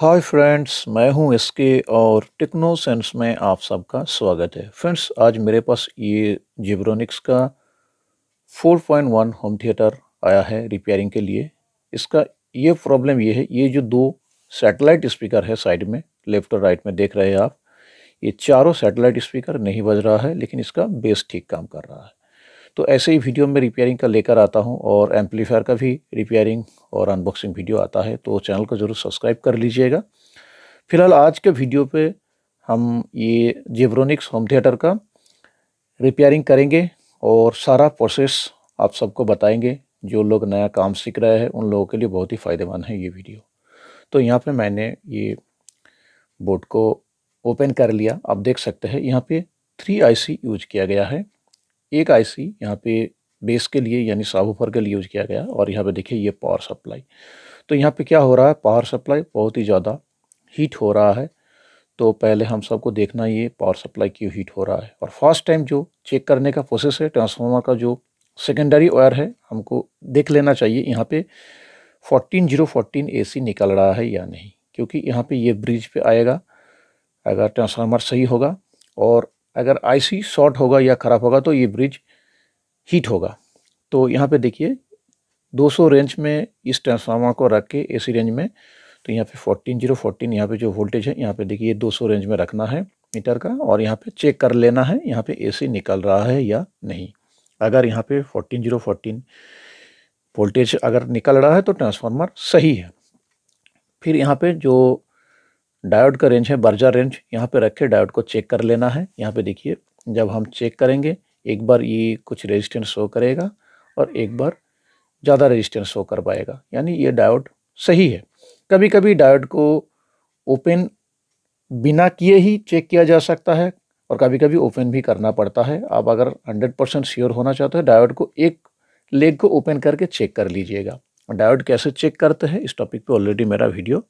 hi friends मैं हूं इसके और टेक्नो सेंस में आप सबका स्वागत है फ्रेंड्स आज मेरे पास ये जिब्रोनिक्स का 4.1 होम थिएटर आया है रिपेयरिंग के लिए इसका ये प्रॉब्लम ये है ये जो दो सैटेलाइट स्पीकर है साइड में लेफ्ट और राइट में देख रहे हैं आप ये चारों सैटेलाइट स्पीकर नहीं बज रहा है लेकिन इसका बेस ठीक काम कर रहा है तो ऐसे ही वीडियो में रिपेयरिंग का लेकर आता हूँ और एम्पलीफायर का भी रिपेयरिंग और अनबॉक्सिंग वीडियो आता है तो चैनल को ज़रूर सब्सक्राइब कर लीजिएगा फिलहाल आज के वीडियो पे हम ये जेब्रोनिक्स होम थिएटर का रिपेयरिंग करेंगे और सारा प्रोसेस आप सबको बताएंगे जो लोग नया काम सीख रहे हैं उन लोगों के लिए बहुत ही फ़ायदेमंद है ये वीडियो तो यहाँ पे मैंने ये बोर्ड को ओपन कर लिया आप देख सकते हैं यहाँ पे थ्री आईसी यूज किया गया है एक आईसी यहाँ पे बेस के लिए यानी साबूफर के लिए यूज किया गया और यहाँ पे देखिए ये पावर सप्लाई तो यहाँ पे क्या हो रहा है पावर सप्लाई बहुत ही ज़्यादा हीट हो रहा है तो पहले हम सबको देखना ये पावर सप्लाई क्यों हीट हो रहा है और फर्स्ट टाइम जो चेक करने का प्रोसेस है ट्रांसफार्मर का जो सेकेंडरी वायर है हमको देख लेना चाहिए यहाँ पे फोर्टीन जीरो फोर्टीन ए निकल रहा है या नहीं क्योंकि यहाँ पे ये ब्रिज पे आएगा अगर ट्रांसफार्मर सही होगा और अगर आईसी शॉर्ट होगा या ख़राब होगा तो ये ब्रिज हीट होगा तो यहाँ पे देखिए 200 रेंज में इस ट्रांसफार्मर को रख के एसी रेंज में तो यहाँ पे फोर्टीन जीरो फोर्टीन यहाँ पर जो वोल्टेज है यहाँ पे देखिए 200 रेंज में रखना है मीटर का और यहाँ पे चेक कर लेना है यहाँ पे ए निकल रहा है या नहीं अगर यहाँ पर फोर्टीन जीरो वोल्टेज अगर निकल रहा है तो ट्रांसफार्मर सही है फिर यहाँ पे जो डायोड का रेंज है बर्जा रेंज यहाँ पे रख के डायोड को चेक कर लेना है यहाँ पे देखिए जब हम चेक करेंगे एक बार ये कुछ रेजिस्टेंस शो करेगा और एक बार ज़्यादा रेजिस्टेंस शो कर पाएगा यानी ये डायोड सही है कभी कभी डायोड को ओपन बिना किए ही चेक किया जा सकता है और कभी कभी ओपन भी करना पड़ता है आप अगर हंड्रेड परसेंट श्योर होना चाहते हैं डायोड को एक लेग को ओपन करके चेक कर लीजिएगा डायोड कैसे चेक करते हैं इस टॉपिक पे ऑलरेडी मेरा वीडियो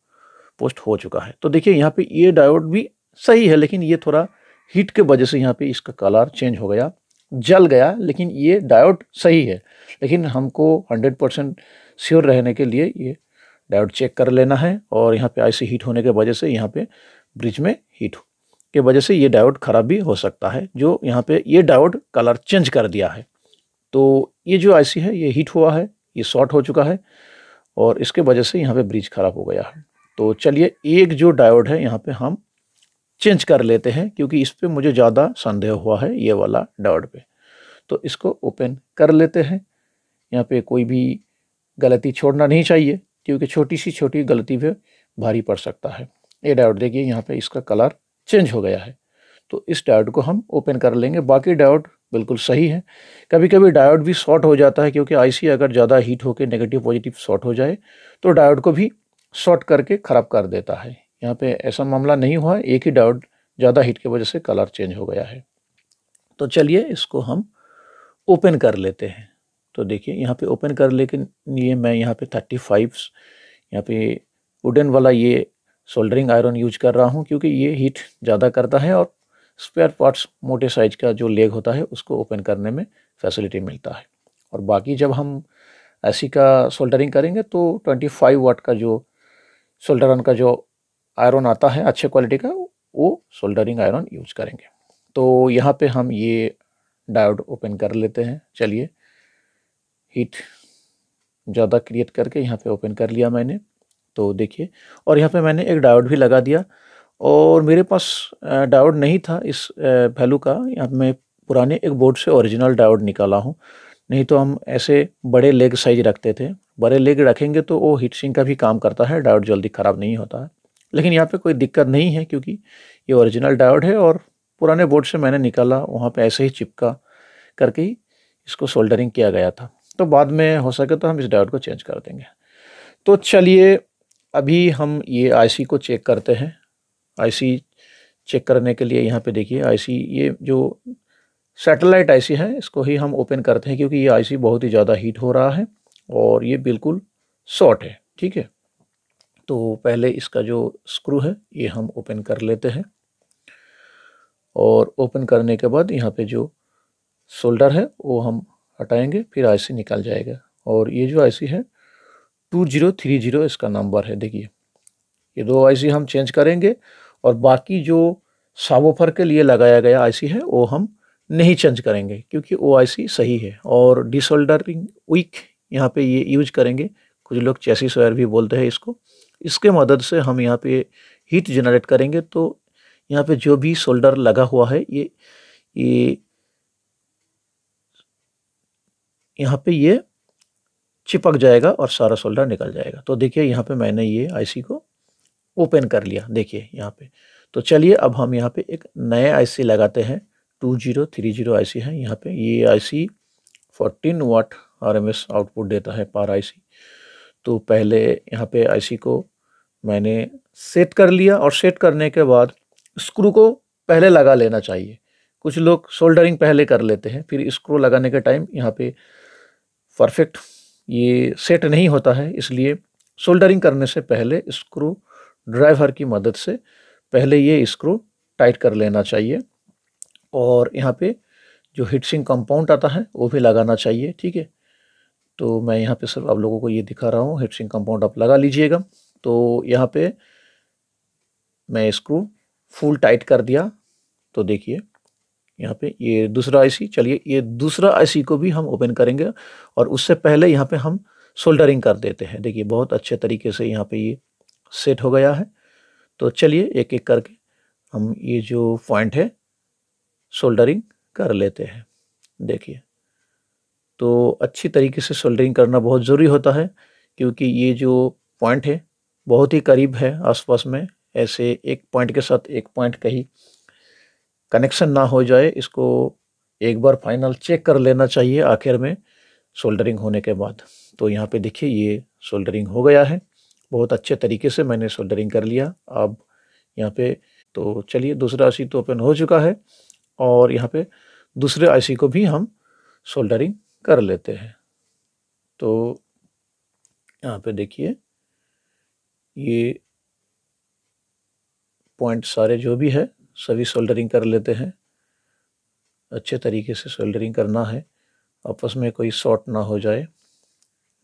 पोस्ट हो चुका है तो देखिए यहाँ पे ये डायोड भी सही है लेकिन ये थोड़ा हीट के वजह से यहाँ पे इसका कलर चेंज हो गया जल गया लेकिन ये डायोड सही है लेकिन हमको 100 परसेंट श्योर रहने के लिए ये डायोड चेक कर लेना है और यहाँ पे आई हीट होने के वजह से यहाँ पे ब्रिज में हीट के वजह से ये डायोड ख़राब भी हो सकता है जो यहाँ पर ये डायोड कलर चेंज कर दिया है तो ये जो आई है ये हीट हुआ है ये शॉर्ट हो चुका है और इसके वजह से यहाँ पे ब्रिज ख़राब हो गया है तो चलिए एक जो डायोड है यहाँ पे हम चेंज कर लेते हैं क्योंकि इस पर मुझे ज़्यादा संदेह हुआ है ये वाला डायोड पे तो इसको ओपन कर लेते हैं यहाँ पे कोई भी गलती छोड़ना नहीं चाहिए क्योंकि छोटी सी छोटी गलती पर भारी पड़ सकता है ये डायोड देखिए यहाँ पर इसका कलर चेंज हो गया है तो इस डायोड को हम ओपन कर लेंगे बाकी डायोड बिल्कुल सही है कभी कभी डायोड भी शॉर्ट हो जाता है क्योंकि आईसी अगर ज़्यादा हीट होकर नेगेटिव पॉजिटिव शॉर्ट हो जाए तो डायोड को भी शॉर्ट करके ख़राब कर देता है यहाँ पे ऐसा मामला नहीं हुआ एक ही डाउट ज़्यादा हीट की वजह से कलर चेंज हो गया है तो चलिए इसको हम ओपन कर लेते हैं तो देखिए यहाँ पे ओपन कर लेकिन लिए मैं यहाँ पे थर्टी फाइव यहाँ पे वुडन वाला ये सोल्डरिंग आयरन यूज कर रहा हूँ क्योंकि ये हीट ज़्यादा करता है और स्पेयर पार्ट्स मोटे साइज का जो लेग होता है उसको ओपन करने में फैसिलिटी मिलता है और बाकी जब हम ऐसी का सोल्डरिंग करेंगे तो 25 वाट का जो सोल्डरन का जो आयरन आता है अच्छे क्वालिटी का वो सोल्डरिंग आयरन यूज करेंगे तो यहाँ पे हम ये डायोड ओपन कर लेते हैं चलिए हीट ज़्यादा क्रिएट करके यहाँ पे ओपन कर लिया मैंने तो देखिए और यहाँ पे मैंने एक डायोड भी लगा दिया और मेरे पास डायोड नहीं था इस वैल्यू का यहाँ मैं पुराने एक बोर्ड से ओरिजिनल डायोड निकाला हूँ नहीं तो हम ऐसे बड़े लेग साइज रखते थे बड़े लेग रखेंगे तो वो हीट सिंक का भी काम करता है डायोड जल्दी ख़राब नहीं होता है लेकिन यहाँ पे कोई दिक्कत नहीं है क्योंकि ये ओरिजिनल डायोड है और पुराने बोर्ड से मैंने निकाला वहाँ पे ऐसे ही चिपका करके ही इसको सोल्डरिंग किया गया था तो बाद में हो सके तो हम इस डायोड को चेंज कर देंगे तो चलिए अभी हम ये आई को चेक करते हैं आई चेक करने के लिए यहाँ पर देखिए आई ये जो सैटेलाइट आईसी है इसको ही हम ओपन करते हैं क्योंकि ये आईसी बहुत ही ज़्यादा हीट हो रहा है और ये बिल्कुल शॉर्ट है ठीक है तो पहले इसका जो स्क्रू है ये हम ओपन कर लेते हैं और ओपन करने के बाद यहाँ पे जो सोल्डर है वो हम हटाएंगे फिर आईसी निकल जाएगा और ये जो आईसी है टू जीरो थ्री जीरो इसका नंबर है देखिए ये दो आईसी हम चेंज करेंगे और बाकी जो सावोफर के लिए लगाया गया आईसी है वो हम नहीं चेंज करेंगे क्योंकि ओ सही है और डिसोल्डरिंग विक यहाँ पे ये यूज करेंगे कुछ लोग चेसी सोयर भी बोलते हैं इसको इसके मदद से हम यहाँ पे हीट जनरेट करेंगे तो यहाँ पे जो भी सोल्डर लगा हुआ है ये ये यहाँ पे ये चिपक जाएगा और सारा सोल्डर निकल जाएगा तो देखिए यहाँ पे मैंने ये आईसी को ओपन कर लिया देखिए यहाँ पे तो चलिए अब हम यहाँ पे एक नए आईसी लगाते हैं टू जीरो थ्री जीरो आई है यहाँ पे ये I C fourteen watt R M S output देता है पार आई सी तो पहले यहाँ पे आई सी को मैंने सेट कर लिया और सेट करने के बाद स्क्रू को पहले लगा लेना चाहिए कुछ लोग सोल्डरिंग पहले कर लेते हैं फिर स्क्रू लगाने के टाइम यहाँ पे परफेक्ट ये सेट नहीं होता है इसलिए सोल्डरिंग करने से पहले स्क्रू ड्राइवर की मदद से पहले ये स्क्रू टाइट कर लेना चाहिए और यहाँ पे जो हिटसिंग कंपाउंड आता है वो भी लगाना चाहिए ठीक है तो मैं यहाँ पे सिर्फ आप लोगों को ये दिखा रहा हूँ हिटसिंग कंपाउंड आप लगा लीजिएगा तो यहाँ पे मैं स्क्रू फुल टाइट कर दिया तो देखिए यहाँ पे ये दूसरा आईसी चलिए ये दूसरा आईसी को भी हम ओपन करेंगे और उससे पहले यहाँ पर हम सोल्डरिंग कर देते हैं देखिए बहुत अच्छे तरीके से यहाँ पर ये सेट हो गया है तो चलिए एक एक करके हम ये जो पॉइंट है सोल्डरिंग कर लेते हैं देखिए तो अच्छी तरीके से सोल्डरिंग करना बहुत ज़रूरी होता है क्योंकि ये जो पॉइंट है बहुत ही करीब है आसपास में ऐसे एक पॉइंट के साथ एक पॉइंट कहीं कनेक्शन ना हो जाए इसको एक बार फाइनल चेक कर लेना चाहिए आखिर में सोल्डरिंग होने के बाद तो यहाँ पे देखिए ये सोल्डरिंग हो गया है बहुत अच्छे तरीके से मैंने सोल्डरिंग कर लिया अब यहाँ पे तो चलिए दूसरा सीट ओपन हो चुका है और यहाँ पे दूसरे आईसी को भी हम सोल्डरिंग कर लेते हैं तो यहाँ पे देखिए ये पॉइंट सारे जो भी है सभी सोल्डरिंग कर लेते हैं अच्छे तरीके से सोल्डरिंग करना है आपस में कोई शॉर्ट ना हो जाए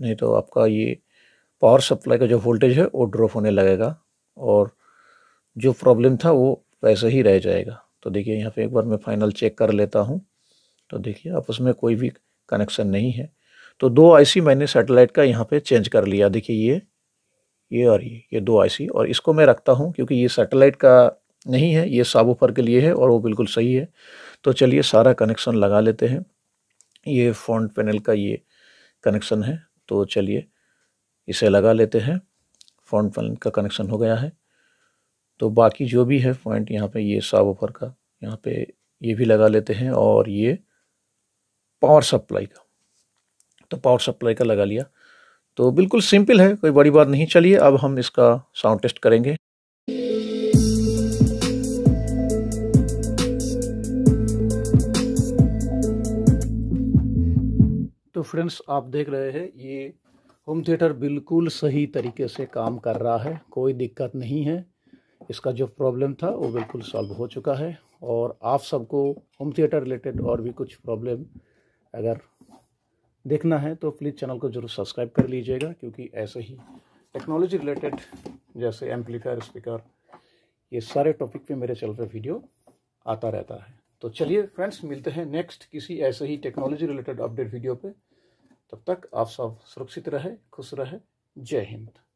नहीं तो आपका ये पावर सप्लाई का जो वोल्टेज है वो ड्रॉप होने लगेगा और जो प्रॉब्लम था वो वैसे ही रह जाएगा तो देखिए यहाँ पे एक बार मैं फाइनल चेक कर लेता हूँ तो देखिए आपस में कोई भी कनेक्शन नहीं है तो दो आईसी मैंने सेटेलाइट का यहाँ पे चेंज कर लिया देखिए ये ये और ये ये दो आईसी और इसको मैं रखता हूँ क्योंकि ये सेटेलाइट का नहीं है ये साबूफर के लिए है और वो बिल्कुल सही है तो चलिए सारा कनेक्शन लगा लेते हैं ये फ्रंट पैनल का ये कनेक्शन है तो चलिए इसे लगा लेते हैं फ्रंट पैनल का कनेक्शन हो गया है तो बाकी जो भी है पॉइंट यहाँ पे ये साब ऊपर का यहाँ पे ये भी लगा लेते हैं और ये पावर सप्लाई का तो पावर सप्लाई का लगा लिया तो बिल्कुल सिंपल है कोई बड़ी बात नहीं चलिए अब हम इसका साउंड टेस्ट करेंगे तो फ्रेंड्स आप देख रहे हैं ये होम थिएटर बिल्कुल सही तरीके से काम कर रहा है कोई दिक्कत नहीं है इसका जो प्रॉब्लम था वो बिल्कुल सॉल्व हो चुका है और आप सबको होम थिएटर रिलेटेड और भी कुछ प्रॉब्लम अगर देखना है तो प्लीज़ चैनल को ज़रूर सब्सक्राइब कर लीजिएगा क्योंकि ऐसे ही टेक्नोलॉजी रिलेटेड जैसे एम्पलीफायर स्पीकर ये सारे टॉपिक पे मेरे चैनल पे वीडियो आता रहता है तो चलिए फ्रेंड्स मिलते हैं नेक्स्ट किसी ऐसे ही टेक्नोलॉजी रिलेटेड अपडेट वीडियो पे तब तक आप सब सुरक्षित रहे खुश रहे जय हिंद